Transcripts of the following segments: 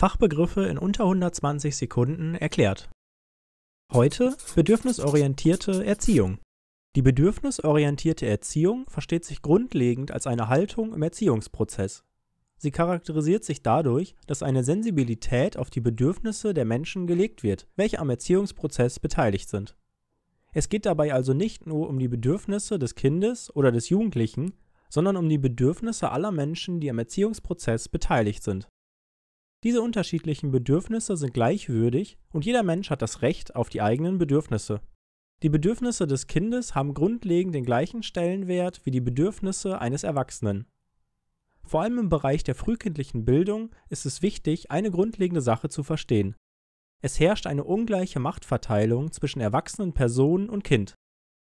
Fachbegriffe in unter 120 Sekunden erklärt. Heute bedürfnisorientierte Erziehung. Die bedürfnisorientierte Erziehung versteht sich grundlegend als eine Haltung im Erziehungsprozess. Sie charakterisiert sich dadurch, dass eine Sensibilität auf die Bedürfnisse der Menschen gelegt wird, welche am Erziehungsprozess beteiligt sind. Es geht dabei also nicht nur um die Bedürfnisse des Kindes oder des Jugendlichen, sondern um die Bedürfnisse aller Menschen, die am Erziehungsprozess beteiligt sind. Diese unterschiedlichen Bedürfnisse sind gleichwürdig und jeder Mensch hat das Recht auf die eigenen Bedürfnisse. Die Bedürfnisse des Kindes haben grundlegend den gleichen Stellenwert wie die Bedürfnisse eines Erwachsenen. Vor allem im Bereich der frühkindlichen Bildung ist es wichtig, eine grundlegende Sache zu verstehen. Es herrscht eine ungleiche Machtverteilung zwischen erwachsenen Personen und Kind.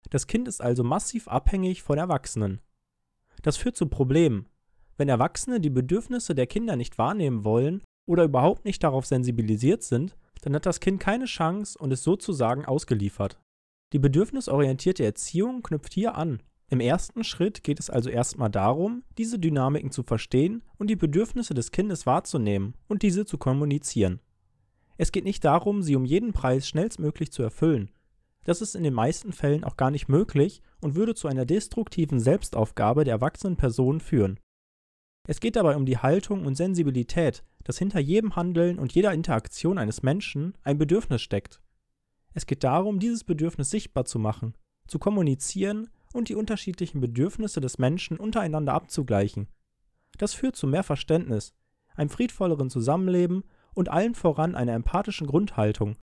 Das Kind ist also massiv abhängig von Erwachsenen. Das führt zu Problemen. Wenn Erwachsene die Bedürfnisse der Kinder nicht wahrnehmen wollen, oder überhaupt nicht darauf sensibilisiert sind, dann hat das Kind keine Chance und ist sozusagen ausgeliefert. Die bedürfnisorientierte Erziehung knüpft hier an. Im ersten Schritt geht es also erstmal darum, diese Dynamiken zu verstehen und die Bedürfnisse des Kindes wahrzunehmen und diese zu kommunizieren. Es geht nicht darum, sie um jeden Preis schnellstmöglich zu erfüllen. Das ist in den meisten Fällen auch gar nicht möglich und würde zu einer destruktiven Selbstaufgabe der erwachsenen Personen führen. Es geht dabei um die Haltung und Sensibilität, dass hinter jedem Handeln und jeder Interaktion eines Menschen ein Bedürfnis steckt. Es geht darum, dieses Bedürfnis sichtbar zu machen, zu kommunizieren und die unterschiedlichen Bedürfnisse des Menschen untereinander abzugleichen. Das führt zu mehr Verständnis, einem friedvolleren Zusammenleben und allen voran einer empathischen Grundhaltung,